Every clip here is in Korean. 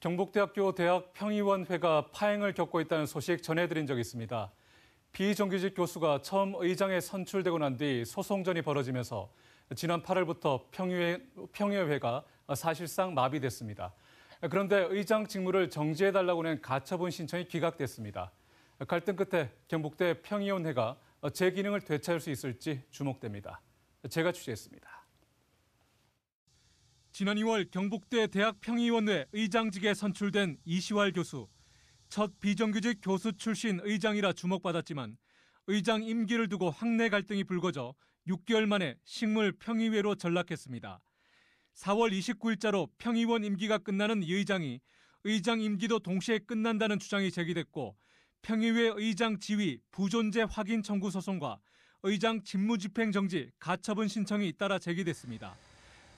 경북대학교 대학 평의원회가 파행을 겪고 있다는 소식 전해드린 적 있습니다. 비정규직 교수가 처음 의장에 선출되고 난 뒤 소송전이 벌어지면서 지난 8월부터 평의회, 평의회가 사실상 마비됐습니다. 그런데 의장 직무를 정지해달라고 낸 가처분 신청이 기각됐습니다. 갈등 끝에 경북대 평의원회가 제 기능을 되찾을 수 있을지 주목됩니다. 제가 취재했습니다. 지난 2월 경북대 대학평의원회 의장직에 선출된 이시활 교수. 첫 비정규직 교수 출신 의장이라 주목받았지만 의장 임기를 두고 학내 갈등이 불거져 6개월 만에 식물 평의회로 전락했습니다. 4월 29일자로 평의원 임기가 끝나는 이 의장이 의장 임기도 동시에 끝난다는 주장이 제기됐고 평의회 의장 지위 부존재 확인 청구 소송과 의장 직무집행 정지 가처분 신청이 잇따라 제기됐습니다.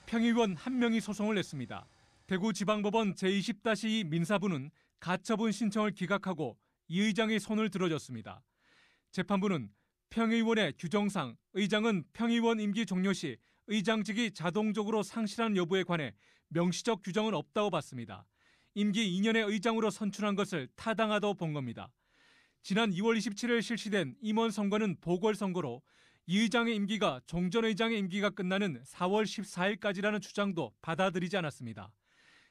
평의원 한 명이 소송을 냈습니다. 대구지방법원 제20-2 민사부는 가처분 신청을 기각하고 이 의장의 손을 들어줬습니다. 재판부는 평의원의 규정상 의장은 평의원 임기 종료 시 의장직이 자동적으로 상실한 여부에 관해 명시적 규정은 없다고 봤습니다. 임기 2년의 의장으로 선출한 것을 타당하다고 본 겁니다. 지난 2월 27일 실시된 임원 선거는 보궐선거로 이 의장의 임기가 정전 의장의 임기가 끝나는 4월 14일까지라는 주장도 받아들이지 않았습니다.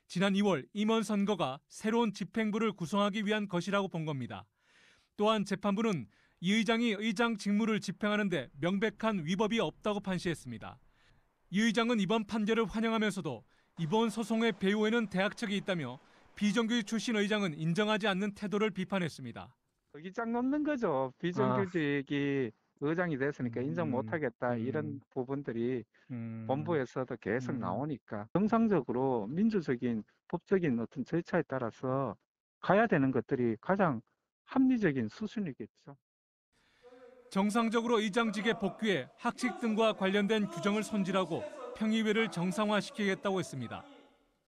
지난 2월 임원 선거가 새로운 집행부를 구성하기 위한 것이라고 본 겁니다. 또한 재판부는 이 의장이 의장 직무를 집행하는데 명백한 위법이 없다고 판시했습니다. 이 의장은 이번 판결을 환영하면서도 이번 소송의 배후에는 대학 측이 있다며 비정규직 출신 의장은 인정하지 않는 태도를 비판했습니다. 거기 장 넘는 거죠. 아. 비정규직이 아. 의장이 됐으니까 인정 음, 못하겠다 음. 이런 부분들이 음. 본부에서도 계속 음. 나오니까 정상적으로 민주적인 법적인 어떤 절차에 따라서 가야 되는 것들이 가장 합리적인 수순이겠죠. 정상적으로 의장직에 복귀해 학칙 등과 관련된 규정을 손질하고 평의회를 정상화시키겠다고 했습니다.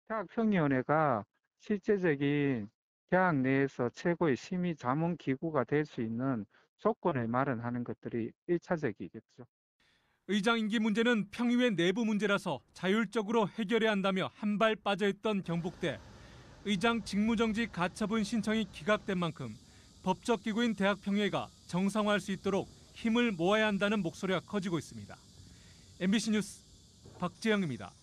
대학평의원회가 실제적인 대학 내에서 최고의 심의 자문 기구가 될 수 있는 조건을 마련하는 것들이 1차적이겠죠. 의장 임기 문제는 평의회 내부 문제라서 자율적으로 해결해야 한다며 한발 빠져있던 경북대. 의장 직무정지 가처분 신청이 기각된 만큼 법적 기구인 대학평의회가 정상화할 수 있도록 힘을 모아야 한다는 목소리가 커지고 있습니다. MBC 뉴스 박재영입니다.